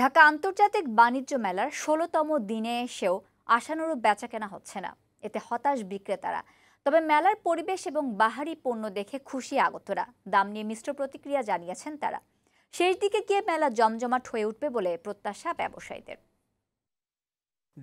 ঢাকা আন্তর্জাতিক বাণিজ্য মেলার ষোলোতম দিনে এসেও আশানুরূপ বেচাকেনা হচ্ছে না এতে হতাশ বিক্রেতারা তবে মেলার পরিবেশ এবং বাহারি পণ্য দেখে খুশি আগতরা দাম নিয়ে মিশ্র প্রতিক্রিয়া জানিয়েছেন তারা শেষ দিকে গিয়ে মেলা জমজমাট হয়ে উঠবে বলে প্রত্যাশা ব্যবসায়ীদের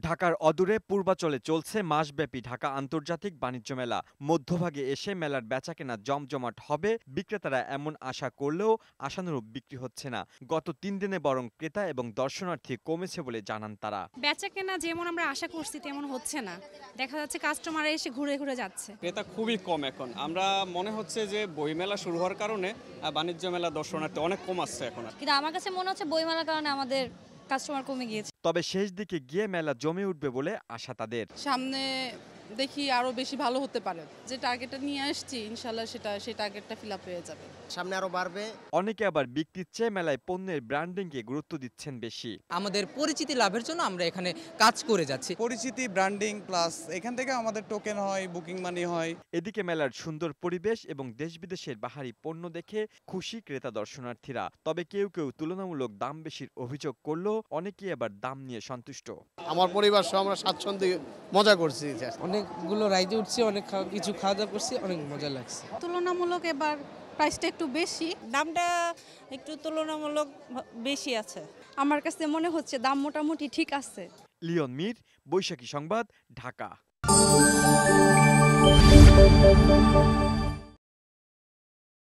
ঢাকার অদূরে পূর্বাচলে চলছে মাসব্যাপী ঢাকা আন্তর্জাতিক বাণিজ্য মেলা মধ্যভাগে এসে মেলার বেচা কেনা জমজমাট হবে বিক্রেতারা এমন আশা করলেও আশানুরূপ বিক্রি হচ্ছে না গত তিন দিনে বরং ক্রেতা এবং দর্শনার্থী কমেছে বলে জানান তারা বেচা কেনা যেমন আমরা আশা করছি তেমন হচ্ছে না দেখা যাচ্ছে কাস্টমার এসে ঘুরে ঘুরে যাচ্ছে ক্রেতা খুবই কম এখন আমরা মনে হচ্ছে যে বইমেলা শুরু হওয়ার কারণে বাণিজ্য মেলা দর্শনার্থী অনেক কম আসছে এখন কিন্তু আমার কাছে মনে হচ্ছে বইমেলার কারণে আমাদের কাস্টমার কমে গিয়েছে তবে শেষ দিকে গিয়ে মেলা জমে উঠবে বলে আশা তাদের সামনে দেখি আরো বেশি ভালো হতে পারে যে টার্গেটটা নিয়ে আসছি ইনশাআল্লাহ সেটা সেই টার্গেটটা ফিলআপ হয়ে যাবে সামনে আরো বাড়বে অনেকে আবার বিক্রির চেয়ে মেলায় পণ্যের ব্র্যান্ডিং কে গুরুত্ব দিচ্ছেন বেশি আমাদের পরিচিতি লাভের জন্য আমরা এখানে কাজ করে যাচ্ছি পরিচিতি ব্র্যান্ডিং প্লাস এখান থেকে আমাদের টোকেন হয় বুকিং মানি হয় এদিকে মেলার সুন্দর পরিবেশ এবং দেশ বিদেশের বাহারি পণ্য দেখে খুশি ক্রেতা দর্শনার্থীরা তবে কেউ কেউ তুলনামূলক দাম বেশির অভিযোগ করলো অনেকেই আবার দাম নিয়ে সন্তুষ্ট আমার পরিবার সহ আমরা স্বাচ্ছন্দ্যে মজা করছি অনেকগুলো রাইডে উঠছি অনেক কিছু খাওয়া দাওয়া করছি অনেক মজা লাগছে তুলনামূলক এবার প্রাইসটা একটু বেশি দামটা একটু তুলনামূলক বেশি আছে আমার কাছে মনে হচ্ছে দাম মোটামুটি ঠিক আছে লিওন মির বৈশাখী সংবাদ ঢাকা